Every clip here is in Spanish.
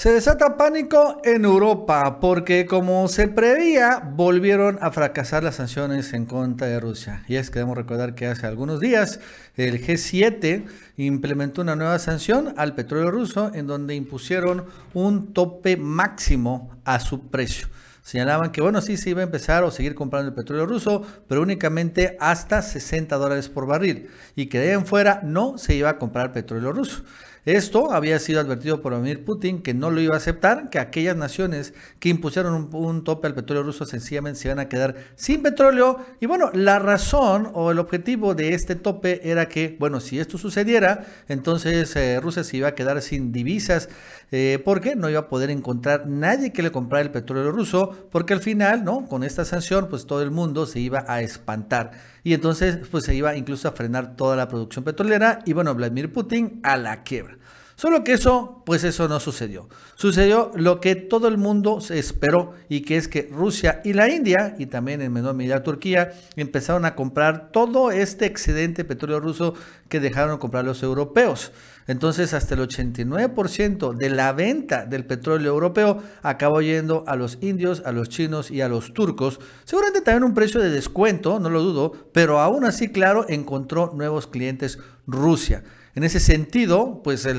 Se desata pánico en Europa porque como se prevía volvieron a fracasar las sanciones en contra de Rusia. Y es que debemos recordar que hace algunos días el G7 implementó una nueva sanción al petróleo ruso en donde impusieron un tope máximo a su precio. Señalaban que, bueno, sí se iba a empezar o seguir comprando el petróleo ruso, pero únicamente hasta 60 dólares por barril y que de ahí en fuera no se iba a comprar petróleo ruso. Esto había sido advertido por Vladimir Putin que no lo iba a aceptar, que aquellas naciones que impusieron un, tope al petróleo ruso sencillamente se iban a quedar sin petróleo. Y bueno, la razón o el objetivo de este tope era que, bueno, si esto sucediera, entonces eh, Rusia se iba a quedar sin divisas eh, porque no iba a poder encontrar nadie que le comprara el petróleo ruso, porque al final, ¿no? Con esta sanción, pues todo el mundo se iba a espantar. Y entonces, pues se iba incluso a frenar toda la producción petrolera y bueno, Vladimir Putin a la quiebra. Solo que eso, pues eso no sucedió. Sucedió lo que todo el mundo se esperó y que es que Rusia y la India, y también en menor medida Turquía, empezaron a comprar todo este excedente petróleo ruso que dejaron comprar los europeos. Entonces, hasta el 89% de la venta del petróleo europeo acabó yendo a los indios, a los chinos y a los turcos. Seguramente también un precio de descuento, no lo dudo, pero aún así, claro, encontró nuevos clientes Rusia. En ese sentido, pues el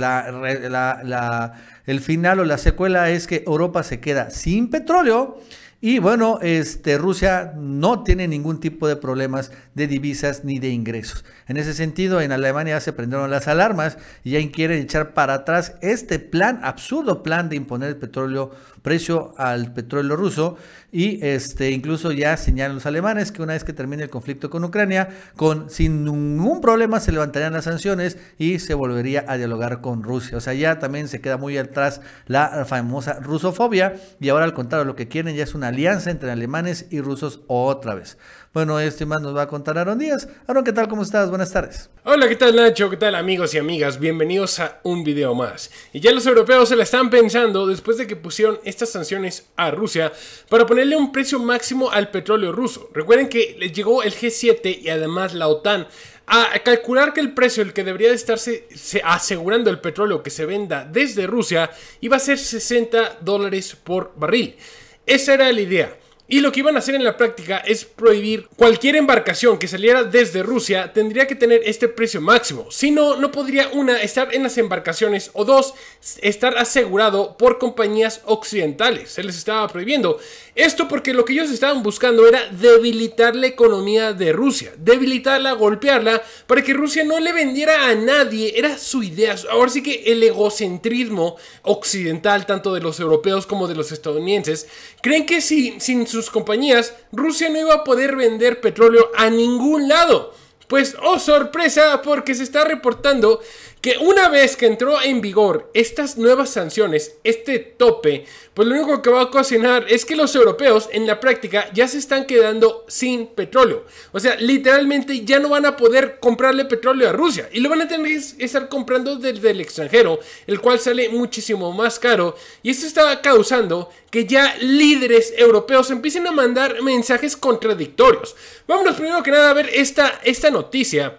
final o la secuela es que Europa se queda sin petróleo y bueno, este, Rusia no tiene ningún tipo de problemas de divisas ni de ingresos. En ese sentido, en Alemania se prendieron las alarmas y ya quieren echar para atrás este plan, absurdo plan de imponer el petróleo precio al petróleo ruso y este, incluso ya señalan los alemanes que una vez que termine el conflicto con Ucrania, con, sin ningún problema se levantarían las sanciones y se volvería a dialogar con Rusia. O sea, ya también se queda muy atrás la famosa rusofobia y ahora al contrario, lo que quieren ya es una alianza entre alemanes y rusos otra vez. Bueno, esto y más nos va a contar Aaron Díaz. Aaron, ¿qué tal? ¿Cómo estás? Buenas tardes. Hola, ¿qué tal Nacho? ¿Qué tal amigos y amigas? Bienvenidos a un video más. Y ya los europeos se la están pensando después de que pusieron estas sanciones a Rusia para ponerle un precio máximo al petróleo ruso. Recuerden que llegó el G7 y además la OTAN a calcular que el precio el que debería de estarse asegurando el petróleo que se venda desde Rusia iba a ser 60 dólares por barril. Esa era la idea. Y lo que iban a hacer en la práctica es prohibir cualquier embarcación que saliera desde Rusia tendría que tener este precio máximo. Si no, no podría una estar en las embarcaciones o dos estar asegurado por compañías occidentales. Se les estaba prohibiendo. Esto porque lo que ellos estaban buscando era debilitar la economía de Rusia, debilitarla, golpearla, para que Rusia no le vendiera a nadie. Era su idea. Ahora sí que el egocentrismo occidental, tanto de los europeos como de los estadounidenses, creen que si, sin sus compañías, Rusia no iba a poder vender petróleo a ningún lado. Pues, oh sorpresa, porque se está reportando que una vez que entró en vigor estas nuevas sanciones, este tope, pues lo único que va a ocasionar es que los europeos en la práctica ya se están quedando sin petróleo. O sea, literalmente ya no van a poder comprarle petróleo a Rusia y lo van a tener que estar comprando desde el extranjero, el cual sale muchísimo más caro y esto está causando que ya líderes europeos empiecen a mandar mensajes contradictorios. Vámonos primero que nada a ver esta, esta noticia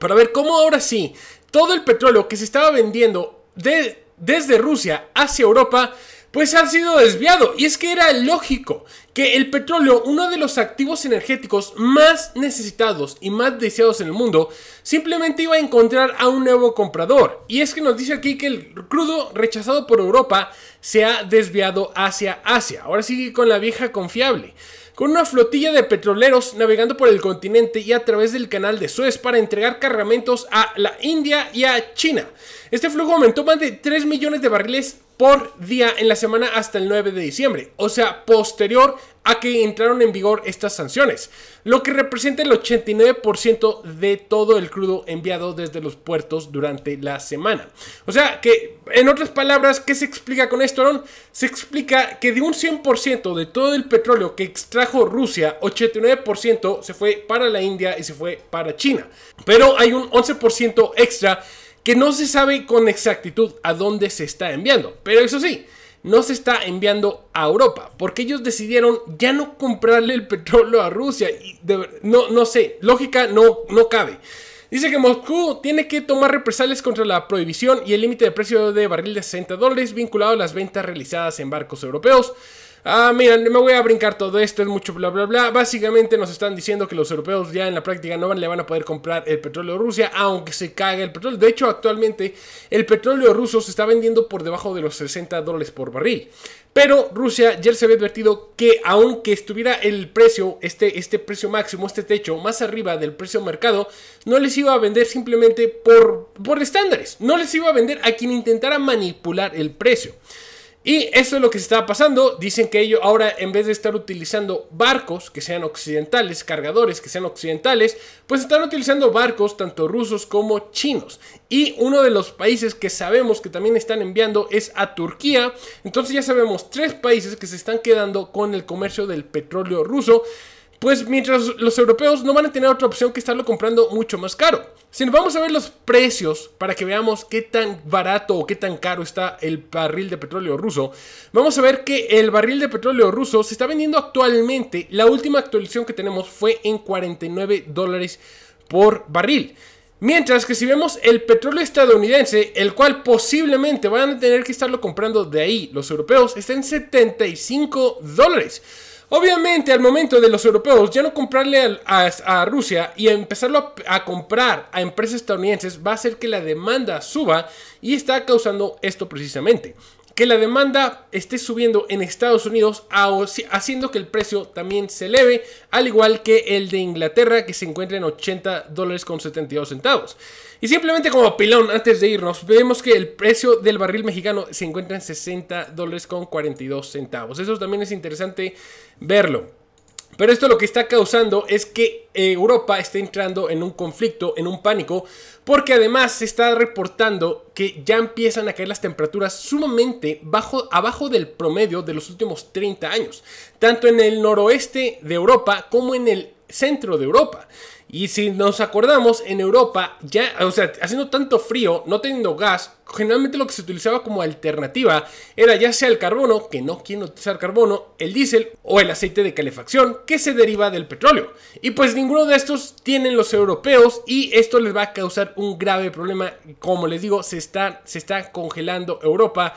para ver cómo ahora sí todo el petróleo que se estaba vendiendo de, desde Rusia hacia Europa, pues ha sido desviado. Y es que era lógico que el petróleo, uno de los activos energéticos más necesitados y más deseados en el mundo, simplemente iba a encontrar a un nuevo comprador. Y es que nos dice aquí que el crudo rechazado por Europa se ha desviado hacia Asia. Ahora sigue con la vieja confiable con una flotilla de petroleros navegando por el continente y a través del canal de Suez para entregar cargamentos a la India y a China. Este flujo aumentó más de 3 millones de barriles por día en la semana hasta el 9 de diciembre, o sea, posterior a que entraron en vigor estas sanciones, lo que representa el 89% de todo el crudo enviado desde los puertos durante la semana. O sea, que en otras palabras, ¿qué se explica con esto, Se explica que de un 100% de todo el petróleo que extrajo Rusia, 89% se fue para la India y se fue para China, pero hay un 11% extra que no se sabe con exactitud a dónde se está enviando. Pero eso sí, no se está enviando a Europa, porque ellos decidieron ya no comprarle el petróleo a Rusia. Y no, no sé, lógica no, no cabe. Dice que Moscú tiene que tomar represalias contra la prohibición y el límite de precio de barril de 60 dólares vinculado a las ventas realizadas en barcos europeos ah, miren, me voy a brincar todo esto, es mucho bla, bla, bla. Básicamente nos están diciendo que los europeos ya en la práctica no van, le van a poder comprar el petróleo de Rusia, aunque se cague el petróleo. De hecho, actualmente el petróleo ruso se está vendiendo por debajo de los 60 dólares por barril. Pero Rusia ya se había advertido que aunque estuviera el precio, este, este precio máximo, este techo, más arriba del precio mercado, no les iba a vender simplemente por, por estándares. No les iba a vender a quien intentara manipular el precio. Y eso es lo que se está pasando. Dicen que ellos ahora, en vez de estar utilizando barcos que sean occidentales, cargadores que sean occidentales, pues están utilizando barcos tanto rusos como chinos. Y uno de los países que sabemos que también están enviando es a Turquía. Entonces ya sabemos tres países que se están quedando con el comercio del petróleo ruso pues mientras los europeos no van a tener otra opción que estarlo comprando mucho más caro. Si nos vamos a ver los precios para que veamos qué tan barato o qué tan caro está el barril de petróleo ruso, vamos a ver que el barril de petróleo ruso se está vendiendo actualmente, la última actualización que tenemos fue en 49 dólares por barril. Mientras que si vemos el petróleo estadounidense, el cual posiblemente van a tener que estarlo comprando de ahí los europeos, está en 75 dólares. Obviamente, al momento de los europeos ya no comprarle a, Rusia y empezarlo a, comprar a empresas estadounidenses va a hacer que la demanda suba y está causando esto precisamente que la demanda esté subiendo en Estados Unidos, haciendo que el precio también se eleve, al igual que el de Inglaterra, que se encuentra en 80 dólares con 72 centavos. Y simplemente como pilón, antes de irnos, vemos que el precio del barril mexicano se encuentra en 60 dólares con 42 centavos. Eso también es interesante verlo. Pero esto lo que está causando es que eh, Europa está entrando en un conflicto, en un pánico, porque además se está reportando que ya empiezan a caer las temperaturas sumamente bajo, abajo del promedio de los últimos 30 años, tanto en el noroeste de Europa como en el centro de Europa. Y si nos acordamos, en Europa, ya, o sea, haciendo tanto frío, no teniendo gas, generalmente lo que se utilizaba como alternativa era ya sea el carbono, que no quieren utilizar carbono, el diésel o el aceite de calefacción que se deriva del petróleo. Y pues ninguno de estos tienen los europeos y esto les va a causar un grave problema. Como les digo, se está, se está congelando Europa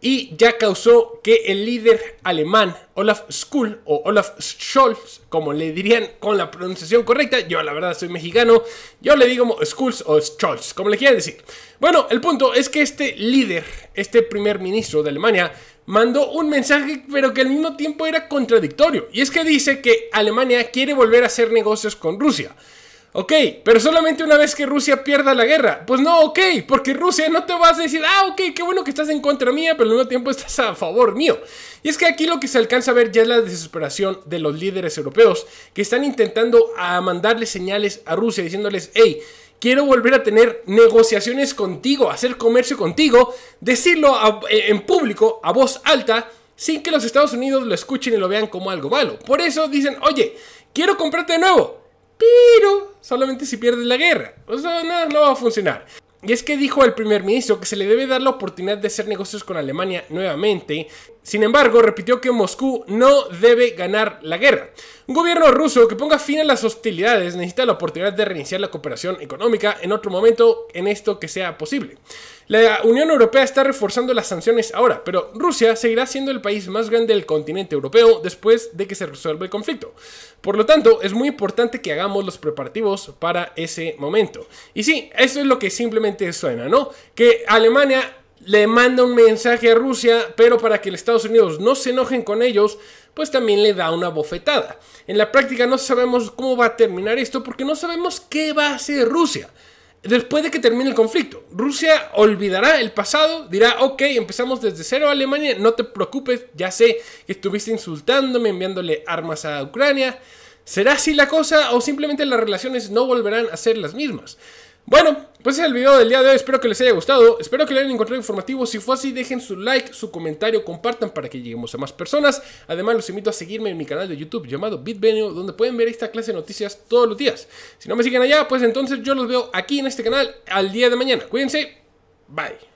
y ya causó que el líder alemán Olaf schulz o Olaf Scholz, como le dirían con la pronunciación correcta, yo la verdad soy mexicano, yo le digo Schulz o Scholz, como le quieran decir. Bueno, el punto es que este líder, este primer ministro de Alemania, mandó un mensaje pero que al mismo tiempo era contradictorio, y es que dice que Alemania quiere volver a hacer negocios con Rusia. Ok, pero solamente una vez que Rusia pierda la guerra. Pues no, ok, porque Rusia no te vas a decir, ah, ok, qué bueno que estás en contra mía, pero al mismo tiempo estás a favor mío. Y es que aquí lo que se alcanza a ver ya es la desesperación de los líderes europeos que están intentando a mandarle señales a Rusia diciéndoles, hey, quiero volver a tener negociaciones contigo, hacer comercio contigo, decirlo eh, en público, a voz alta, sin que los Estados Unidos lo escuchen y lo vean como algo malo. Por eso dicen, oye, quiero comprarte de nuevo pero solamente si pierde la guerra. O sea, no, va a funcionar. Y es que dijo el primer ministro que se le debe dar la oportunidad de hacer negocios con Alemania nuevamente, sin embargo, repitió que Moscú no debe ganar la guerra. Un gobierno ruso que ponga fin a las hostilidades necesita la oportunidad de reiniciar la cooperación económica en otro momento en esto que sea posible. La Unión Europea está reforzando las sanciones ahora, pero Rusia seguirá siendo el país más grande del continente europeo después de que se resuelva el conflicto. Por lo tanto, es muy importante que hagamos los preparativos para ese momento. Y sí, eso es lo que simplemente suena, ¿no? Que Alemania le manda un mensaje a Rusia, pero para que los Estados Unidos no se enojen con ellos, pues también le da una bofetada. En la práctica no sabemos cómo va a terminar esto porque no sabemos qué va a hacer Rusia. Después de que termine el conflicto, Rusia olvidará el pasado, dirá, ok, empezamos desde cero a Alemania, no te preocupes, ya sé que estuviste insultándome, enviándole armas a Ucrania. ¿Será así la cosa o simplemente las relaciones no volverán a ser las mismas? Bueno, pues es el video del día de hoy, espero que les haya gustado, espero que lo hayan encontrado informativo, si fue así dejen su like, su comentario, compartan para que lleguemos a más personas, además los invito a seguirme en mi canal de YouTube llamado Bitvenio, donde pueden ver esta clase de noticias todos los días. Si no me siguen allá, pues entonces yo los veo aquí en este canal al día de mañana, cuídense, bye.